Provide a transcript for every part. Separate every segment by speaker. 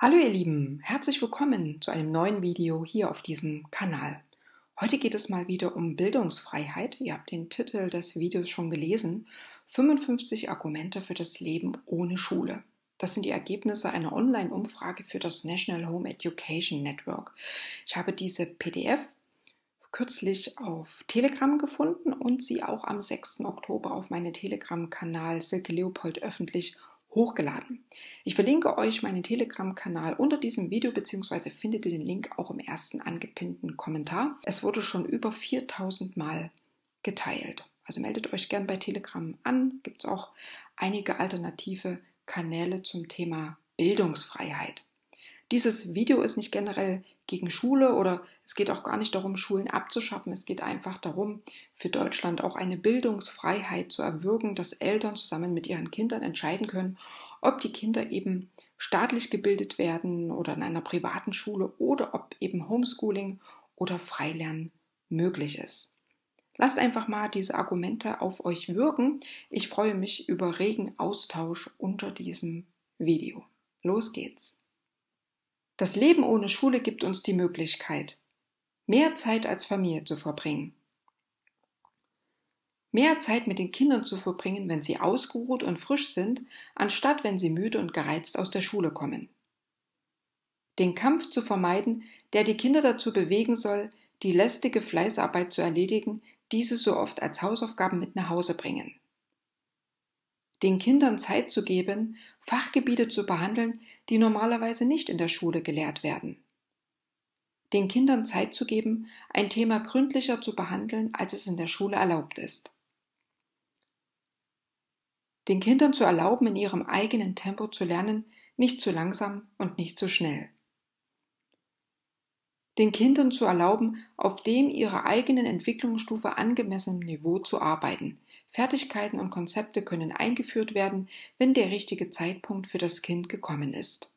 Speaker 1: Hallo ihr Lieben, herzlich willkommen zu einem neuen Video hier auf diesem Kanal. Heute geht es mal wieder um Bildungsfreiheit. Ihr habt den Titel des Videos schon gelesen. 55 Argumente für das Leben ohne Schule. Das sind die Ergebnisse einer Online-Umfrage für das National Home Education Network. Ich habe diese PDF kürzlich auf Telegram gefunden und sie auch am 6. Oktober auf meinen Telegram-Kanal Silke Leopold öffentlich hochgeladen. Ich verlinke euch meinen Telegram-Kanal unter diesem Video beziehungsweise findet ihr den Link auch im ersten angepinnten Kommentar. Es wurde schon über 4000 Mal geteilt. Also meldet euch gern bei Telegram an. Gibt es auch einige alternative Kanäle zum Thema Bildungsfreiheit. Dieses Video ist nicht generell gegen Schule oder es geht auch gar nicht darum, Schulen abzuschaffen. Es geht einfach darum, für Deutschland auch eine Bildungsfreiheit zu erwirken, dass Eltern zusammen mit ihren Kindern entscheiden können, ob die Kinder eben staatlich gebildet werden oder in einer privaten Schule oder ob eben Homeschooling oder Freilernen möglich ist. Lasst einfach mal diese Argumente auf euch wirken. Ich freue mich über regen Austausch unter diesem Video. Los geht's! Das Leben ohne Schule gibt uns die Möglichkeit, mehr Zeit als Familie zu verbringen. Mehr Zeit mit den Kindern zu verbringen, wenn sie ausgeruht und frisch sind, anstatt wenn sie müde und gereizt aus der Schule kommen. Den Kampf zu vermeiden, der die Kinder dazu bewegen soll, die lästige Fleißarbeit zu erledigen, diese so oft als Hausaufgaben mit nach Hause bringen den Kindern Zeit zu geben, Fachgebiete zu behandeln, die normalerweise nicht in der Schule gelehrt werden. Den Kindern Zeit zu geben, ein Thema gründlicher zu behandeln, als es in der Schule erlaubt ist. Den Kindern zu erlauben, in ihrem eigenen Tempo zu lernen, nicht zu langsam und nicht zu schnell. Den Kindern zu erlauben, auf dem ihrer eigenen Entwicklungsstufe angemessenem Niveau zu arbeiten, Fertigkeiten und Konzepte können eingeführt werden, wenn der richtige Zeitpunkt für das Kind gekommen ist.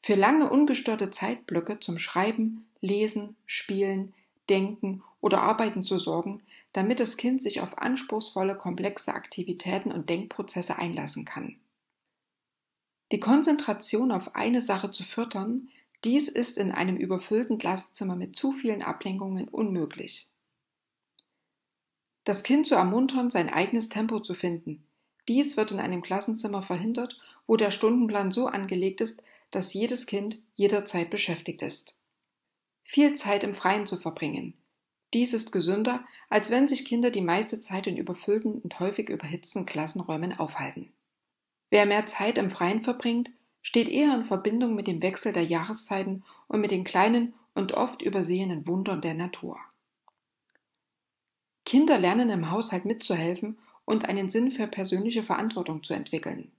Speaker 1: Für lange ungestörte Zeitblöcke zum Schreiben, Lesen, Spielen, Denken oder Arbeiten zu sorgen, damit das Kind sich auf anspruchsvolle, komplexe Aktivitäten und Denkprozesse einlassen kann. Die Konzentration auf eine Sache zu fördern, dies ist in einem überfüllten Klassenzimmer mit zu vielen Ablenkungen unmöglich. Das Kind zu ermuntern, sein eigenes Tempo zu finden. Dies wird in einem Klassenzimmer verhindert, wo der Stundenplan so angelegt ist, dass jedes Kind jederzeit beschäftigt ist. Viel Zeit im Freien zu verbringen. Dies ist gesünder, als wenn sich Kinder die meiste Zeit in überfüllten und häufig überhitzten Klassenräumen aufhalten. Wer mehr Zeit im Freien verbringt, steht eher in Verbindung mit dem Wechsel der Jahreszeiten und mit den kleinen und oft übersehenen Wundern der Natur. Kinder lernen im Haushalt mitzuhelfen und einen Sinn für persönliche Verantwortung zu entwickeln.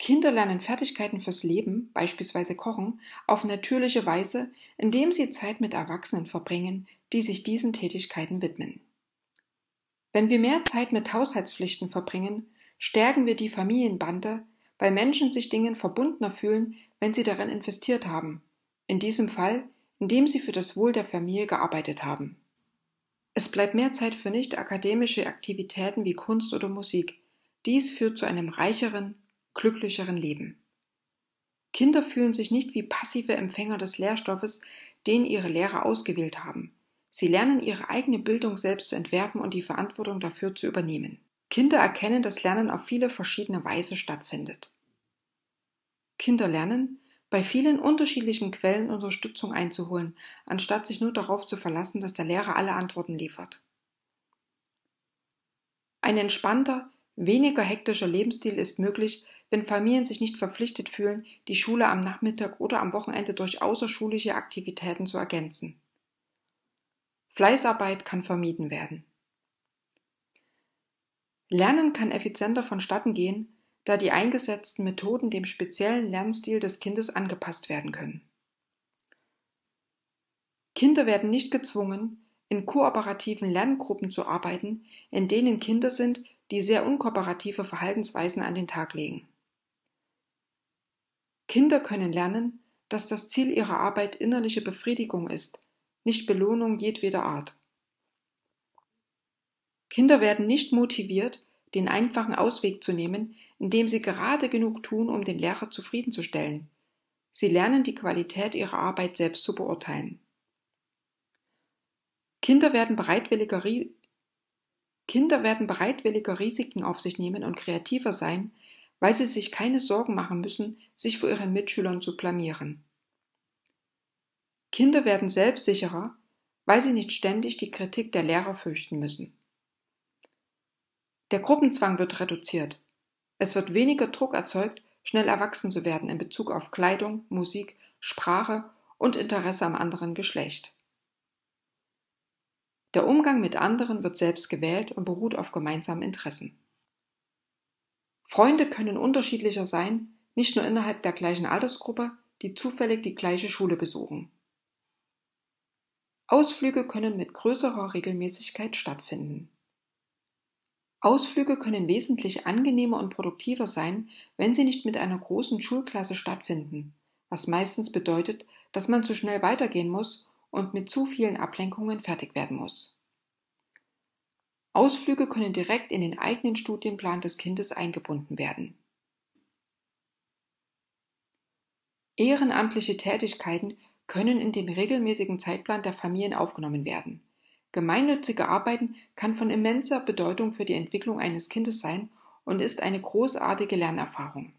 Speaker 1: Kinder lernen Fertigkeiten fürs Leben, beispielsweise Kochen, auf natürliche Weise, indem sie Zeit mit Erwachsenen verbringen, die sich diesen Tätigkeiten widmen. Wenn wir mehr Zeit mit Haushaltspflichten verbringen, stärken wir die Familienbande, weil Menschen sich Dingen verbundener fühlen, wenn sie darin investiert haben, in diesem Fall, indem sie für das Wohl der Familie gearbeitet haben. Es bleibt mehr Zeit für nicht-akademische Aktivitäten wie Kunst oder Musik. Dies führt zu einem reicheren, glücklicheren Leben. Kinder fühlen sich nicht wie passive Empfänger des Lehrstoffes, den ihre Lehrer ausgewählt haben. Sie lernen ihre eigene Bildung selbst zu entwerfen und die Verantwortung dafür zu übernehmen. Kinder erkennen, dass Lernen auf viele verschiedene Weise stattfindet. Kinder lernen, bei vielen unterschiedlichen Quellen Unterstützung einzuholen, anstatt sich nur darauf zu verlassen, dass der Lehrer alle Antworten liefert. Ein entspannter, weniger hektischer Lebensstil ist möglich, wenn Familien sich nicht verpflichtet fühlen, die Schule am Nachmittag oder am Wochenende durch außerschulische Aktivitäten zu ergänzen. Fleißarbeit kann vermieden werden. Lernen kann effizienter vonstatten gehen, da die eingesetzten Methoden dem speziellen Lernstil des Kindes angepasst werden können. Kinder werden nicht gezwungen, in kooperativen Lerngruppen zu arbeiten, in denen Kinder sind, die sehr unkooperative Verhaltensweisen an den Tag legen. Kinder können lernen, dass das Ziel ihrer Arbeit innerliche Befriedigung ist, nicht Belohnung jedweder Art. Kinder werden nicht motiviert, den einfachen Ausweg zu nehmen, indem sie gerade genug tun, um den Lehrer zufriedenzustellen. Sie lernen die Qualität ihrer Arbeit selbst zu beurteilen. Kinder werden bereitwilliger, Kinder werden bereitwilliger Risiken auf sich nehmen und kreativer sein, weil sie sich keine Sorgen machen müssen, sich vor ihren Mitschülern zu blamieren. Kinder werden selbstsicherer, weil sie nicht ständig die Kritik der Lehrer fürchten müssen. Der Gruppenzwang wird reduziert. Es wird weniger Druck erzeugt, schnell erwachsen zu werden in Bezug auf Kleidung, Musik, Sprache und Interesse am anderen Geschlecht. Der Umgang mit anderen wird selbst gewählt und beruht auf gemeinsamen Interessen. Freunde können unterschiedlicher sein, nicht nur innerhalb der gleichen Altersgruppe, die zufällig die gleiche Schule besuchen. Ausflüge können mit größerer Regelmäßigkeit stattfinden. Ausflüge können wesentlich angenehmer und produktiver sein, wenn sie nicht mit einer großen Schulklasse stattfinden, was meistens bedeutet, dass man zu schnell weitergehen muss und mit zu vielen Ablenkungen fertig werden muss. Ausflüge können direkt in den eigenen Studienplan des Kindes eingebunden werden. Ehrenamtliche Tätigkeiten können in den regelmäßigen Zeitplan der Familien aufgenommen werden Gemeinnützige Arbeiten kann von immenser Bedeutung für die Entwicklung eines Kindes sein und ist eine großartige Lernerfahrung.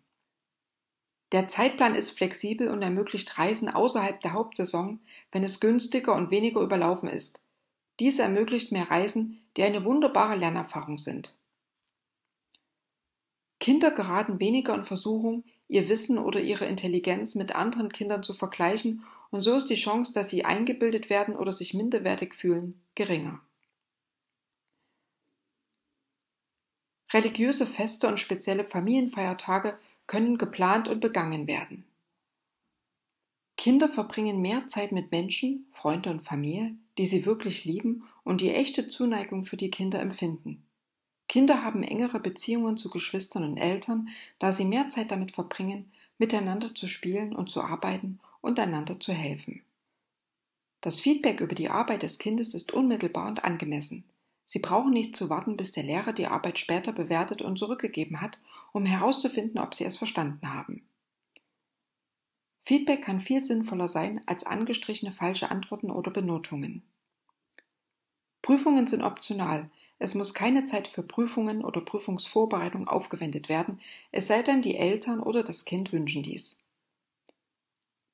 Speaker 1: Der Zeitplan ist flexibel und ermöglicht Reisen außerhalb der Hauptsaison, wenn es günstiger und weniger überlaufen ist. Dies ermöglicht mehr Reisen, die eine wunderbare Lernerfahrung sind. Kinder geraten weniger in Versuchung, ihr Wissen oder ihre Intelligenz mit anderen Kindern zu vergleichen und so ist die Chance, dass sie eingebildet werden oder sich minderwertig fühlen, geringer. Religiöse Feste und spezielle Familienfeiertage können geplant und begangen werden. Kinder verbringen mehr Zeit mit Menschen, Freunde und Familie, die sie wirklich lieben und die echte Zuneigung für die Kinder empfinden. Kinder haben engere Beziehungen zu Geschwistern und Eltern, da sie mehr Zeit damit verbringen, miteinander zu spielen und zu arbeiten und einander zu helfen. Das Feedback über die Arbeit des Kindes ist unmittelbar und angemessen. Sie brauchen nicht zu warten, bis der Lehrer die Arbeit später bewertet und zurückgegeben hat, um herauszufinden, ob sie es verstanden haben. Feedback kann viel sinnvoller sein als angestrichene falsche Antworten oder Benotungen. Prüfungen sind optional. Es muss keine Zeit für Prüfungen oder Prüfungsvorbereitung aufgewendet werden, es sei denn, die Eltern oder das Kind wünschen dies.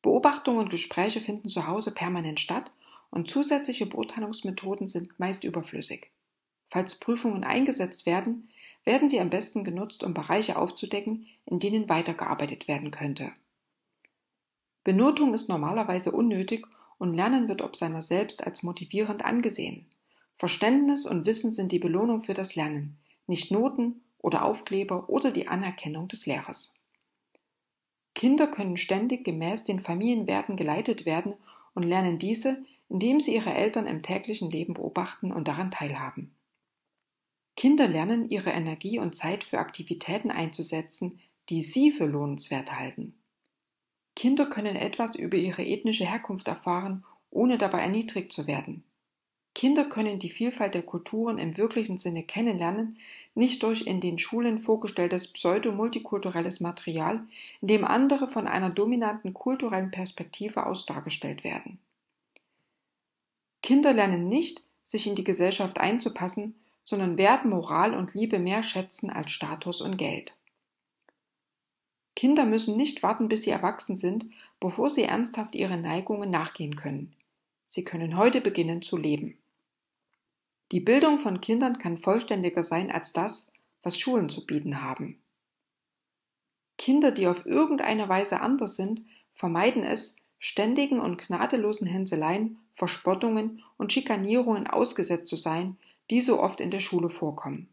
Speaker 1: Beobachtungen und Gespräche finden zu Hause permanent statt und zusätzliche Beurteilungsmethoden sind meist überflüssig. Falls Prüfungen eingesetzt werden, werden sie am besten genutzt, um Bereiche aufzudecken, in denen weitergearbeitet werden könnte. Benotung ist normalerweise unnötig und Lernen wird ob seiner selbst als motivierend angesehen. Verständnis und Wissen sind die Belohnung für das Lernen, nicht Noten oder Aufkleber oder die Anerkennung des Lehrers. Kinder können ständig gemäß den Familienwerten geleitet werden und lernen diese, indem sie ihre Eltern im täglichen Leben beobachten und daran teilhaben. Kinder lernen, ihre Energie und Zeit für Aktivitäten einzusetzen, die sie für lohnenswert halten. Kinder können etwas über ihre ethnische Herkunft erfahren, ohne dabei erniedrigt zu werden. Kinder können die Vielfalt der Kulturen im wirklichen Sinne kennenlernen, nicht durch in den Schulen vorgestelltes pseudo-multikulturelles Material, in dem andere von einer dominanten kulturellen Perspektive aus dargestellt werden. Kinder lernen nicht, sich in die Gesellschaft einzupassen, sondern werden Moral und Liebe mehr schätzen als Status und Geld. Kinder müssen nicht warten, bis sie erwachsen sind, bevor sie ernsthaft ihren Neigungen nachgehen können. Sie können heute beginnen zu leben. Die Bildung von Kindern kann vollständiger sein als das, was Schulen zu bieten haben. Kinder, die auf irgendeine Weise anders sind, vermeiden es, ständigen und gnadelosen Hänseleien, Verspottungen und Schikanierungen ausgesetzt zu sein, die so oft in der Schule vorkommen.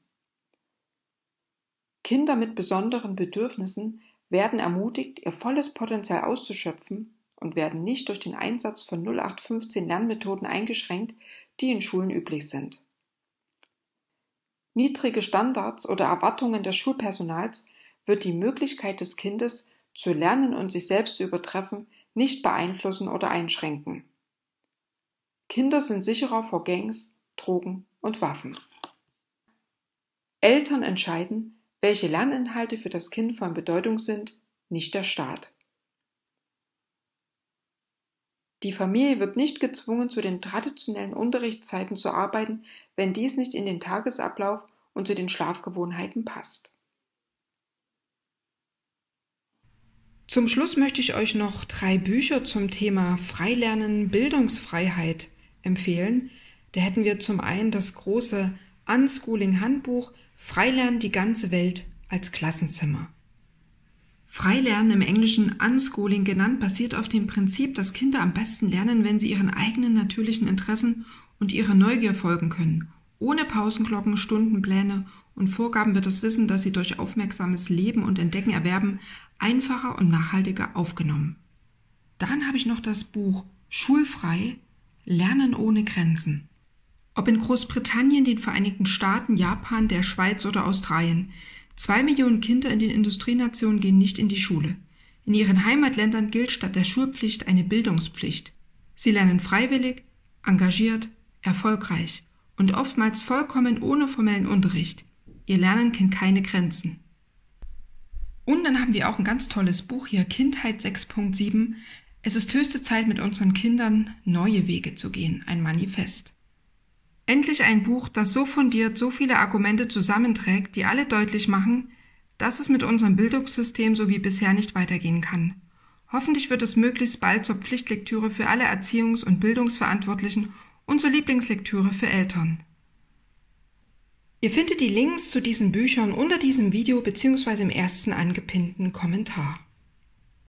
Speaker 1: Kinder mit besonderen Bedürfnissen werden ermutigt, ihr volles Potenzial auszuschöpfen und werden nicht durch den Einsatz von 0815 Lernmethoden eingeschränkt, die in Schulen üblich sind niedrige Standards oder Erwartungen des Schulpersonals wird die Möglichkeit des Kindes zu lernen und sich selbst zu übertreffen nicht beeinflussen oder einschränken. Kinder sind sicherer vor Gangs, Drogen und Waffen. Eltern entscheiden, welche Lerninhalte für das Kind von Bedeutung sind, nicht der Staat. Die Familie wird nicht gezwungen, zu den traditionellen Unterrichtszeiten zu arbeiten, wenn dies nicht in den Tagesablauf und zu den Schlafgewohnheiten passt. Zum Schluss möchte ich euch noch drei Bücher zum Thema Freilernen, Bildungsfreiheit empfehlen. Da hätten wir zum einen das große Unschooling-Handbuch Freilernen die ganze Welt als Klassenzimmer. Freilernen im Englischen Unschooling genannt, basiert auf dem Prinzip, dass Kinder am besten lernen, wenn sie ihren eigenen natürlichen Interessen und ihrer Neugier folgen können. Ohne Pausenglocken, Stundenpläne und Vorgaben wird das Wissen, das sie durch aufmerksames Leben und Entdecken erwerben, einfacher und nachhaltiger aufgenommen. Dann habe ich noch das Buch Schulfrei Lernen ohne Grenzen. Ob in Großbritannien, den Vereinigten Staaten, Japan, der Schweiz oder Australien, Zwei Millionen Kinder in den Industrienationen gehen nicht in die Schule. In ihren Heimatländern gilt statt der Schulpflicht eine Bildungspflicht. Sie lernen freiwillig, engagiert, erfolgreich und oftmals vollkommen ohne formellen Unterricht. Ihr Lernen kennt keine Grenzen. Und dann haben wir auch ein ganz tolles Buch hier, Kindheit 6.7. Es ist höchste Zeit, mit unseren Kindern neue Wege zu gehen, ein Manifest. Endlich ein Buch, das so fundiert so viele Argumente zusammenträgt, die alle deutlich machen, dass es mit unserem Bildungssystem so wie bisher nicht weitergehen kann. Hoffentlich wird es möglichst bald zur Pflichtlektüre für alle Erziehungs- und Bildungsverantwortlichen und zur Lieblingslektüre für Eltern. Ihr findet die Links zu diesen Büchern unter diesem Video bzw. im ersten angepinnten Kommentar.